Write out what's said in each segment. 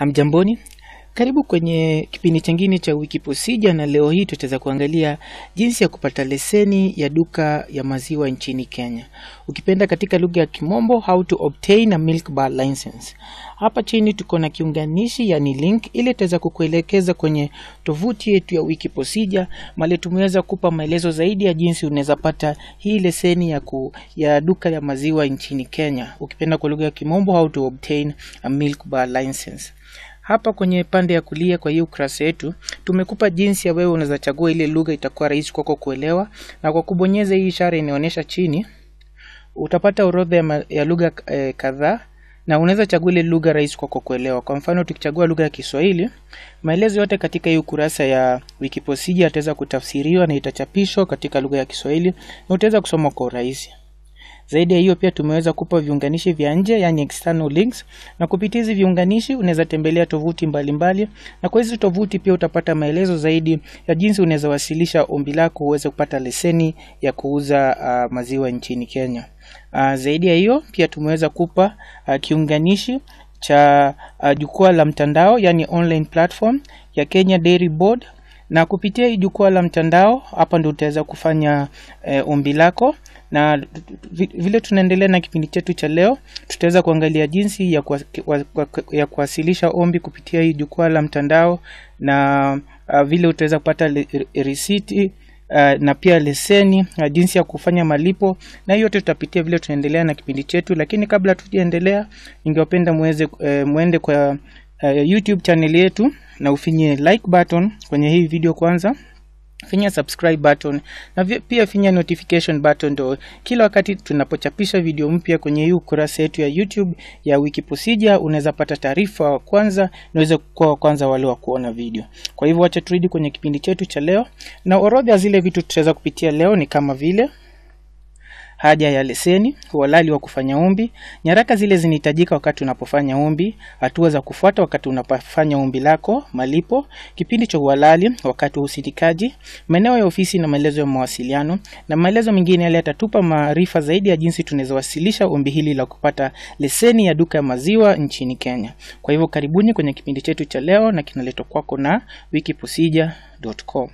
Hamjamboni karibu kwenye kipindi chingine cha Wiki posija na leo hii tutaweza kuangalia jinsi ya kupata leseni ya duka ya maziwa nchini Kenya, ukipenda katika lugha ya Kimombo, how to obtain a milk bar license. Hapa chini tuko na kiunganishi yani link, ili itaweza kukuelekeza kwenye tovuti yetu ya Wiki posija mali tumeweza kupa maelezo zaidi ya jinsi unaweza pata hii leseni ya, ku, ya duka ya maziwa nchini Kenya, ukipenda kwa lugha ya Kimombo, how to obtain a milk bar license. Hapa kwenye pande ya kulia kwa hii ukurasa yetu tumekupa jinsi ya wewe unazachagua ile lugha itakuwa rahisi kwako kuelewa, na kwa kubonyeza hii ishara inaonyesha chini utapata orodha ya, ya lugha eh, kadhaa na unaweza chagua ile lugha rahisi kwako kuelewa. Kwa mfano tukichagua lugha ya Kiswahili, maelezo yote katika hii ukurasa ya Wikipedia yataweza kutafsiriwa na itachapishwa katika lugha ya Kiswahili na utaweza kusoma kwa urahisi. Zaidi ya hiyo, pia tumeweza kupa viunganishi vya nje, yani external links, na kupitia hizi viunganishi unaweza tembelea tovuti mbalimbali mbali. Na kwa hizi tovuti pia utapata maelezo zaidi ya jinsi unaweza wasilisha ombi lako uweze kupata leseni ya kuuza uh, maziwa nchini Kenya. Uh, zaidi ya hiyo pia tumeweza kupa uh, kiunganishi cha uh, jukwaa la mtandao yani online platform ya Kenya Dairy Board, na kupitia hii jukwaa la mtandao hapa ndio utaweza kufanya eh, ombi lako na vile tunaendelea na kipindi chetu cha leo tutaweza kuangalia jinsi ya, kwa, ya kuwasilisha ombi kupitia hii jukwaa la mtandao na uh, vile utaweza kupata risiti uh, na pia leseni uh, jinsi ya kufanya malipo na hiyo yote tutapitia vile tunaendelea na kipindi chetu lakini kabla tujaendelea ningewapenda muweze uh, muende kwa uh, youtube chaneli yetu na ufinye like button kwenye hii video kwanza finya subscribe button na pia finya notification button ndo kila wakati tunapochapisha video mpya kwenye hii ukurasa yetu ya YouTube ya Wiki Procedure unaweza pata taarifa wa kwanza uweze kuwa wa kwanza wale wa kuona video. Kwa hivyo acha turudi kwenye kipindi chetu cha leo, na orodha zile vitu tutaweza kupitia leo ni kama vile haja ya leseni, uhalali wa kufanya ombi, nyaraka zile zinahitajika wakati unapofanya ombi, hatua za kufuata wakati unapofanya ombi lako, malipo, kipindi cha uhalali wakati wa usindikaji, maeneo ya ofisi na maelezo ya mawasiliano na maelezo mengine yale yatatupa maarifa zaidi ya jinsi tunawezowasilisha ombi hili la kupata leseni ya duka ya maziwa nchini Kenya. Kwa hivyo karibuni kwenye kipindi chetu cha leo na kinaletwa kwako na wikiprocedure.com.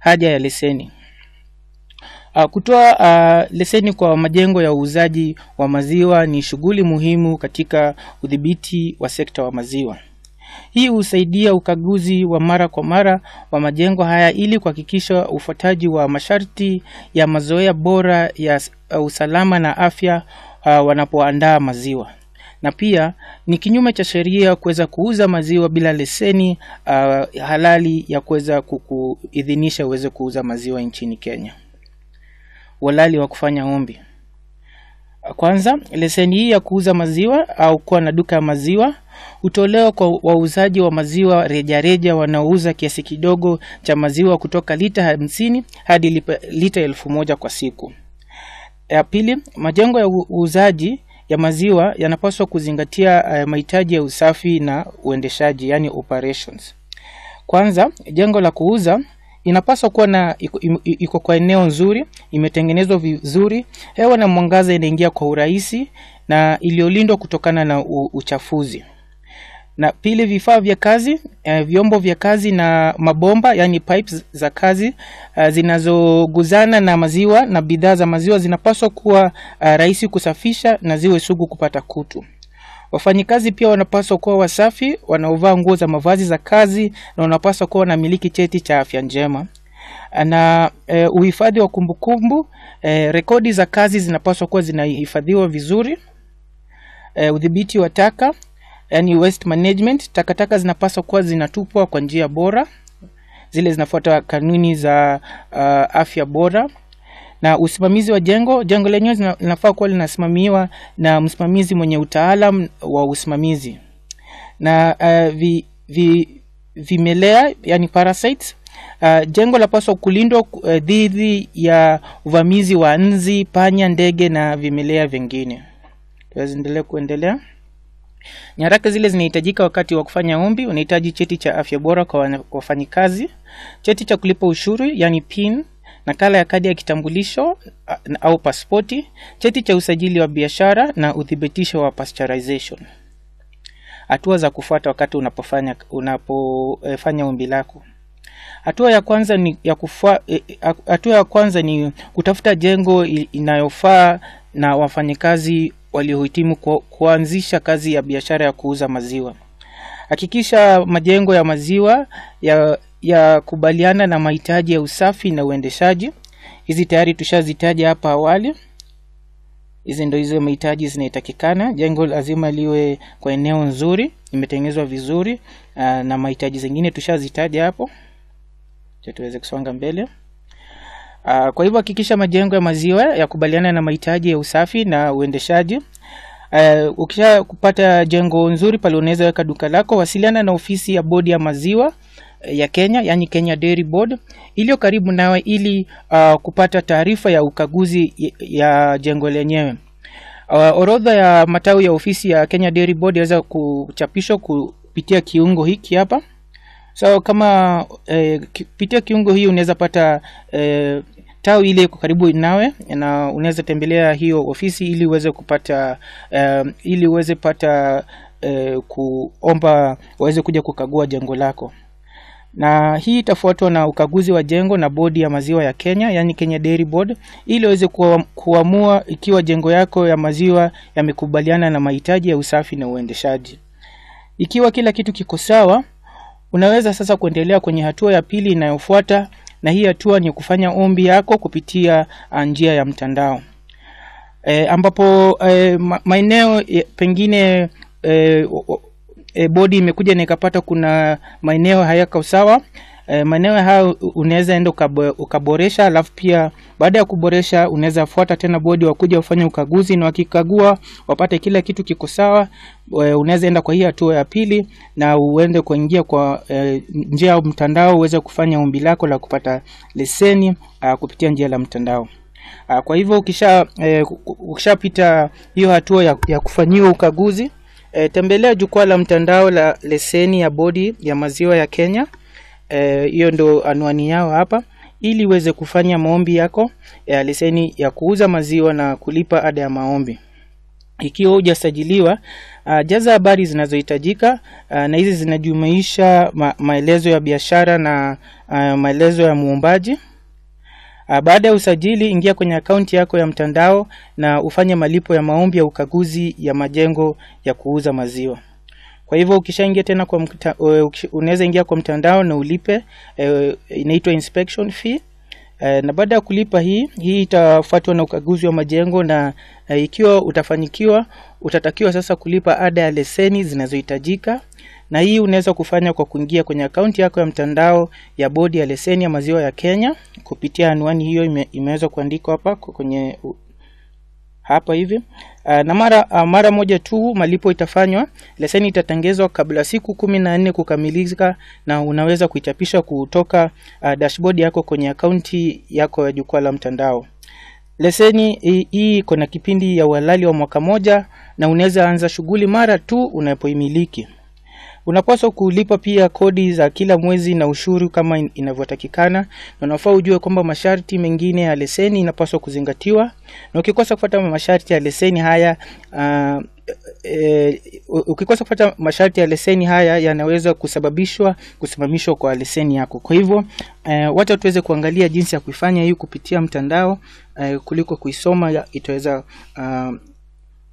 Haja ya leseni. Ah, kutoa uh, leseni kwa majengo ya uuzaji wa maziwa ni shughuli muhimu katika udhibiti wa sekta wa maziwa. Hii husaidia ukaguzi wa mara kwa mara wa majengo haya ili kuhakikisha ufuataji wa masharti ya mazoea bora ya ah, usalama na afya uh, wanapoandaa maziwa. Na pia ni kinyume cha sheria kuweza kuuza maziwa bila leseni uh, halali ya kuweza kukuidhinisha uweze kuuza maziwa nchini Kenya walali wa kufanya ombi. Kwanza, leseni hii ya kuuza maziwa au kuwa na duka ya maziwa hutolewa kwa wauzaji wa maziwa rejareja wanaouza kiasi kidogo cha maziwa kutoka lita hamsini hadi lita elfu moja kwa siku. Ya pili, majengo ya uuzaji ya maziwa yanapaswa kuzingatia uh, mahitaji ya usafi na uendeshaji, yani operations. Kwanza, jengo la kuuza inapaswa kuwa na iko, iko kwa eneo nzuri imetengenezwa vizuri hewa na mwangaza inaingia kwa urahisi na iliyolindwa kutokana na uchafuzi na pili vifaa vya kazi eh, vyombo vya kazi na mabomba yani pipes za kazi eh, zinazoguzana na maziwa na bidhaa za maziwa zinapaswa kuwa eh, rahisi kusafisha na ziwe sugu kupata kutu Wafanyikazi pia wanapaswa kuwa wasafi, wanaovaa nguo za mavazi za kazi na wanapaswa kuwa wanamiliki cheti cha afya njema na e, uhifadhi wa kumbukumbu e, rekodi za kazi zinapaswa kuwa zinahifadhiwa vizuri. E, udhibiti wa taka yani waste management, takataka zinapaswa kuwa zinatupwa kwa njia bora, zile zinafuata kanuni za uh, afya bora na usimamizi wa jengo. Jengo lenyewe linafaa kuwa linasimamiwa na msimamizi mwenye utaalam wa usimamizi na uh, vi, vi, vimelea yani parasites Uh, jengo lapaswa kulindwa uh, dhidi ya uvamizi wa nzi, panya, ndege na vimelea vingine. Tuendelee kuendelea. Nyaraka zile zinahitajika wakati wa kufanya ombi. Unahitaji cheti cha afya bora kwa wafanyikazi, cheti cha kulipa ushuru yani PIN, nakala ya kadi ya kitambulisho au pasipoti, cheti cha usajili wa biashara na uthibitisho wa pasteurization. Hatua za kufuata wakati unapofanya unapofanya ombi lako. Hatua ya kwanza ni ya kufua, e, e, hatua ya kwanza ni kutafuta jengo inayofaa na wafanyikazi waliohitimu kuanzisha kazi ya biashara ya kuuza maziwa. Hakikisha majengo ya maziwa ya ya kubaliana na mahitaji ya usafi na uendeshaji hizi tayari tushazitaja hapa awali hizi ndo hizo mahitaji zinahitakikana jengo lazima liwe kwa eneo nzuri imetengenezwa vizuri ah, na mahitaji zingine tushazitaja hapo tuweze kusonga mbele ah, kwa hivyo hakikisha majengo ya maziwa ya kubaliana na mahitaji ya usafi na uendeshaji Uh, eh, ukisha kupata jengo nzuri pale unaweza weka duka lako wasiliana na ofisi ya bodi ya maziwa Eh, ya Kenya, yani Kenya Dairy Board iliyo karibu nawe ili uh, kupata taarifa ya ukaguzi ya jengo lenyewe. Uh, orodha ya matawi ya ofisi ya Kenya Dairy Board yaweza kuchapishwa kupitia kiungo hiki hapa. So kama eh, kupitia kiungo hii unaweza pata eh, tawi ile iko karibu nawe na unaweza tembelea hiyo ofisi ili uweze kupata eh, ili uweze pata eh, kuomba waweze kuja kukagua jengo lako na hii itafuatwa na ukaguzi wa jengo na bodi ya maziwa ya Kenya, yani Kenya Dairy Board, ili waweze kuamua ikiwa jengo yako ya maziwa yamekubaliana na mahitaji ya usafi na uendeshaji. Ikiwa kila kitu kiko sawa, unaweza sasa kuendelea kwenye hatua ya pili inayofuata, na hii hatua ni kufanya ombi yako kupitia uh, njia ya mtandao e, ambapo e, maeneo eh, pengine e, e, bodi imekuja na ikapata kuna maeneo hayako sawa e, maeneo hayo unaweza enda ukaboresha, alafu pia baada ya kuboresha unaweza fuata tena bodi wakuja kufanya ukaguzi, na wakikagua wapate kila kitu kiko sawa, e, unaweza enda kwa hii hatua ya pili na uende kuingia kwa e, njia ya mtandao uweze kufanya ombi lako la kupata leseni a, kupitia njia la mtandao. Kwa hivyo e, ukishapita e, ukisha hiyo hatua ya, ya kufanyiwa ukaguzi E, tembelea jukwaa la mtandao la leseni ya bodi ya maziwa ya Kenya, eh, hiyo e, ndo anwani yao hapa, ili uweze kufanya maombi yako ya leseni ya kuuza maziwa na kulipa ada ya maombi. Ikiwa hujasajiliwa, uh, jaza habari zinazohitajika uh, na hizi zinajumuisha ma maelezo ya biashara na uh, maelezo ya muombaji. Ah, baada ya usajili, ingia kwenye akaunti yako ya mtandao na ufanye malipo ya maombi ya ukaguzi ya majengo ya kuuza maziwa. Kwa hivyo ukishaingia tena kwa mta, eh, unaweza ingia kwa mtandao na ulipe e, inaitwa inspection fee e, na baada ya kulipa hii hii itafuatwa na ukaguzi wa majengo na e, ikiwa utafanikiwa utatakiwa sasa kulipa ada ya leseni zinazohitajika na hii unaweza kufanya kwa kuingia kwenye akaunti yako ya mtandao ya bodi ya leseni ya maziwa ya Kenya kupitia anwani hiyo ime, imeweza kuandikwa hapa kwenye hapa hivi ah, na mara, ah, mara moja tu malipo itafanywa. Leseni itatangazwa kabla siku kumi na nne kukamilika, na unaweza kuichapisha kutoka uh, dashboard yako kwenye akaunti yako ya jukwaa la mtandao. Leseni hii iko na kipindi ya uhalali wa mwaka moja, na unaweza anza shughuli mara tu unapoimiliki. Unapaswa kulipa pia kodi za kila mwezi na ushuru kama inavyotakikana, na unafaa ujue kwamba masharti mengine ya leseni inapaswa kuzingatiwa, na ukikosa kufuata masharti ya leseni haya uh, E, ukikosa kupata masharti ya leseni haya yanaweza kusababishwa kusimamishwa kwa leseni yako. Kwa hivyo e, wacha tuweze kuangalia jinsi ya kuifanya hii kupitia mtandao e, kuliko kuisoma itaweza uh,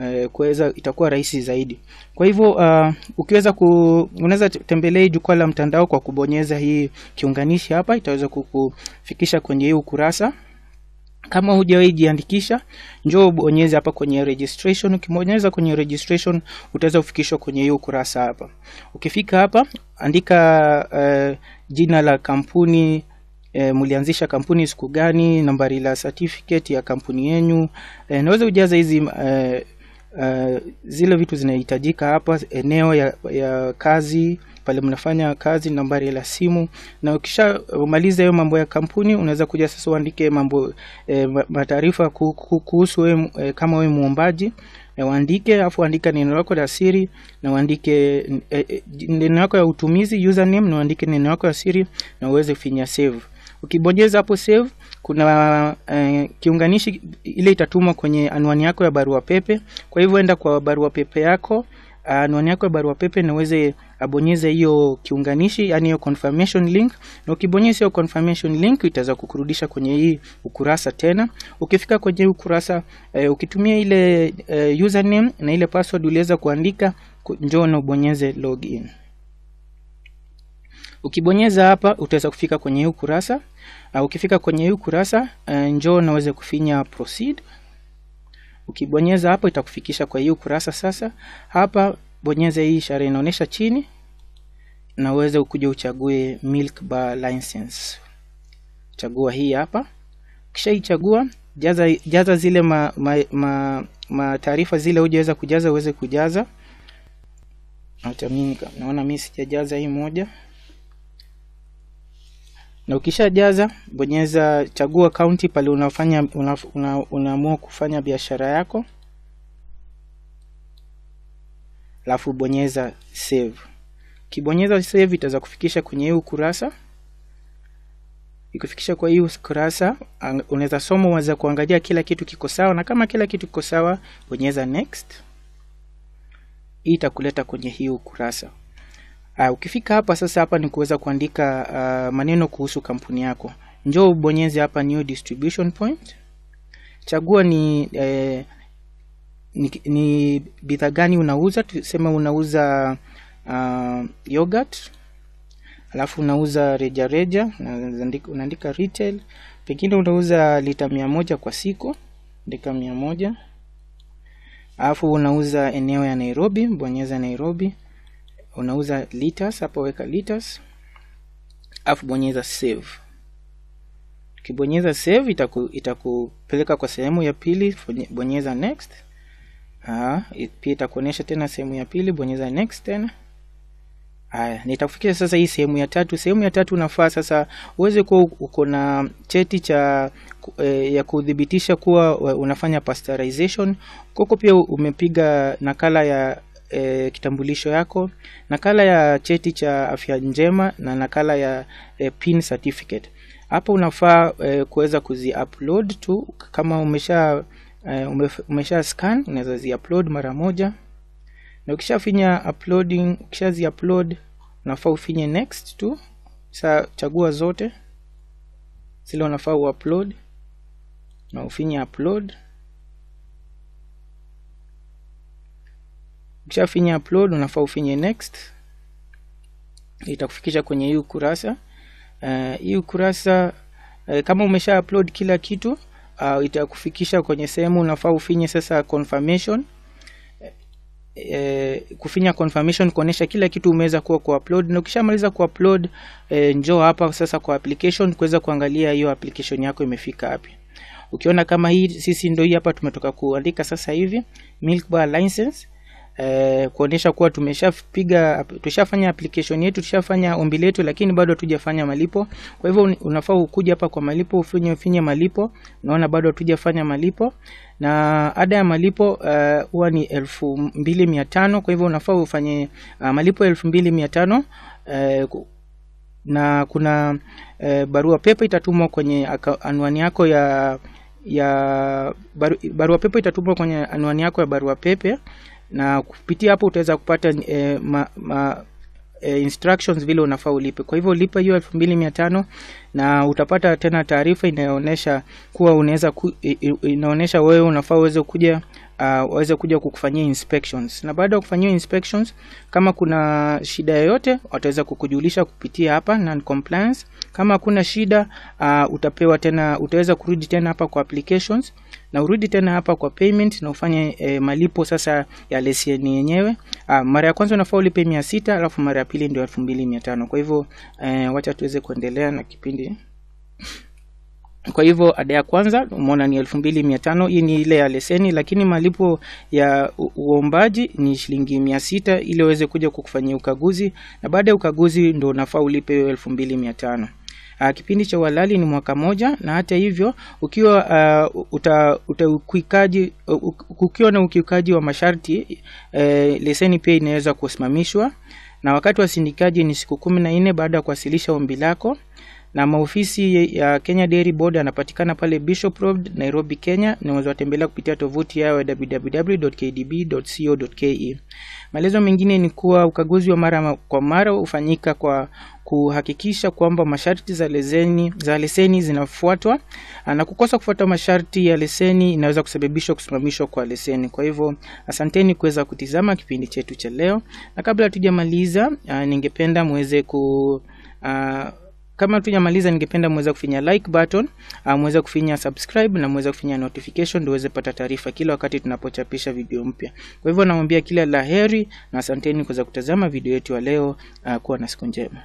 Eh, kuweza itakuwa rahisi zaidi kwa hivyo uh, ukiweza ku, unaweza tembelea jukwaa la mtandao kwa kubonyeza hii kiunganishi hapa itaweza kukufikisha kwenye hii ukurasa kama hujawahi jiandikisha njoo ubonyeze hapa kwenye registration ukibonyeza kwenye registration utaweza kufikishwa kwenye hiyo ukurasa hapa ukifika hapa andika uh, jina la kampuni E, mlianzisha kampuni siku gani, nambari la certificate ya kampuni yenyu. E, naweza ujaza hizi e, uh, zile vitu zinahitajika hapa eneo ya, ya kazi pale mnafanya kazi, nambari la simu. Na ukishamaliza hiyo mambo ya kampuni, unaweza kuja sasa uandike mambo e, mataarifa kuhusu we, e, eh, kama wewe muombaji e, waandike, afu andika neno lako la siri na uandike e, e, neno lako ya utumizi username, na uandike neno lako la siri na uweze finya save. Ukibonyeza hapo save, kuna uh, kiunganishi ile itatumwa kwenye anwani yako ya barua pepe. Kwa hivyo enda kwa barua pepe yako ah, anwani yako ya barua pepe na uweze abonyeza hiyo kiunganishi, yani hiyo confirmation link, na ukibonyeza hiyo confirmation link itaweza kukurudisha kwenye hii ukurasa tena. Ukifika kwenye ukurasa uh, ukitumia ile uh, username na ile password uliweza kuandika, njoo na ubonyeze login. Ukibonyeza hapa utaweza kufika kwenye hii kurasa. Uh, ah, ukifika kwenye hii kurasa uh, eh, njoo naweze kufinya proceed. Ukibonyeza hapo itakufikisha kwa hii kurasa. Sasa hapa bonyeza hii ishara inaonyesha chini na uweze ukuje uchague milk bar license. Chagua hii hapa, kisha ichagua jaza, jaza zile ma, ma, ma, ma taarifa zile hujaweza kujaza uweze kujaza. Hata mimi naona mimi sijajaza hii moja na ukishajaza bonyeza chagua kaunti pale unafanya unaamua una, una kufanya biashara yako alafu bonyeza save ukibonyeza save itaweza kufikisha kwenye hii ukurasa ikufikisha kwa hii ukurasa unaweza soma unaweza kuangalia kila kitu kiko sawa na kama kila kitu kiko sawa bonyeza next hii itakuleta kwenye hii ukurasa Uh, ukifika hapa sasa, hapa ni kuweza kuandika uh, maneno kuhusu kampuni yako. Njoo ubonyeze hapa new distribution point, chagua ni eh, ni, ni bidhaa gani unauza. Tuseme unauza uh, yogurt, alafu unauza rejareja, unaandika retail, pengine unauza lita mia moja kwa siku, andika mia moja alafu unauza eneo ya Nairobi, bonyeza Nairobi unauza liters hapo weka liters afu bonyeza save ukibonyeza save itaku, itakupeleka kwa sehemu ya pili bonyeza next ah, pia itakuonyesha tena sehemu ya pili bonyeza next tena haya nitakufikisha sasa hii sehemu ya tatu sehemu ya tatu unafaa sasa uweze kuwa uko na cheti cha e, ya kuthibitisha kuwa eh, unafanya pasteurization koko pia umepiga nakala ya e, kitambulisho yako, nakala ya cheti cha afya njema na nakala ya e, PIN certificate. Hapo unafaa e, kuweza kuzi upload tu kama umesha e, umesha scan unaweza zi upload mara moja, na ukishafinya uploading, ukishazi upload unafaa ufinye next tu. Sa chagua zote zile unafaa uupload na ufinye upload Ukishafinya upload unafaa ufinye next, itakufikisha kwenye hii ukurasa eh, hii. Uh, ukurasa uh, kama umesha upload kila kitu uh, itakufikisha kwenye sehemu unafaa ufinye sasa confirmation. E, kufinya confirmation kuonesha kila kitu umeweza kuwa ku upload, na ukishamaliza ku upload e, njoo hapa sasa kwa application kuweza kuangalia hiyo application yako imefika wapi. Ukiona kama hii, sisi ndio hii hapa tumetoka kuandika sasa hivi Milk Bar license eh, kuonesha kuwa tumeshapiga tushafanya application yetu tushafanya ombi letu, lakini bado hatujafanya malipo. Kwa hivyo unafaa ukuja hapa kwa malipo ufinye ufinye malipo. Naona bado hatujafanya malipo na ada ya malipo eh, huwa uh, ni elfu mbili mia tano. Kwa hivyo unafaa ufanye uh, malipo elfu mbili mia tano uh, na kuna uh, barua pepe itatumwa kwenye anwani yako ya ya baru, barua pepe itatumwa kwenye anwani yako ya barua pepe na kupitia hapo utaweza kupata e, ma, ma, e, instructions vile unafaa ulipe. Kwa hivyo lipa hiyo elfu mbili mia tano na utapata tena taarifa inayoonyesha kuwa unaweza ku, inaonyesha wewe unafaa uweze kuja uh, waweze kuja kukufanyia inspections, na baada ya kufanyia inspections, kama kuna shida yoyote wataweza kukujulisha kupitia hapa non compliance. Kama hakuna shida uh, utapewa tena, utaweza kurudi tena hapa kwa applications na urudi tena hapa kwa payment na ufanye e, malipo sasa ya leseni yenyewe. Uh, mara ya kwanza unafaa ulipe mia sita alafu mara ya pili ndio elfu mbili mia tano. Kwa hivyo e, wacha tuweze kuendelea na kipindi kwa hivyo ada ya kwanza umeona ni elfu mbili mia tano. Hii ni ile ya leseni, lakini malipo ya uombaji ni shilingi mia sita ili waweze kuja kukufanyia ukaguzi, na baada ya ukaguzi ndo unafaa ulipe hiyo elfu mbili mia tano. Ah, kipindi cha uhalali ni mwaka moja, na hata hivyo ukiwa uh, uta, uta uh, ukiwa na ukiukaji wa masharti uh, leseni pia inaweza kusimamishwa, na wakati wa sindikaji ni siku kumi na nne baada ya kuwasilisha ombi lako na maofisi ya Kenya Dairy Board yanapatikana pale Bishop Road, Nairobi, Kenya. Unaweza watembelea kupitia tovuti yao ya www.kdb.co.ke. Maelezo mengine ni kuwa ukaguzi wa mara kwa mara hufanyika kwa kuhakikisha kwamba masharti za leseni, za leseni zinafuatwa ah, na kukosa kufuata masharti ya leseni inaweza kusababisha kusimamishwa kwa leseni. Kwa hivyo asanteni kuweza kutizama kipindi chetu cha leo, na kabla hatujamaliza, ah, ningependa muweze ku uh, kama tujamaliza, ningependa mweza kufinya like button, ah, mweza kufinya subscribe na mweza kufinya notification ndio uweze pata taarifa kila wakati tunapochapisha video mpya. Kwa hivyo namwambia kila laheri na asanteni kwa kutazama video yetu ya leo. Ah, kuwa na siku njema.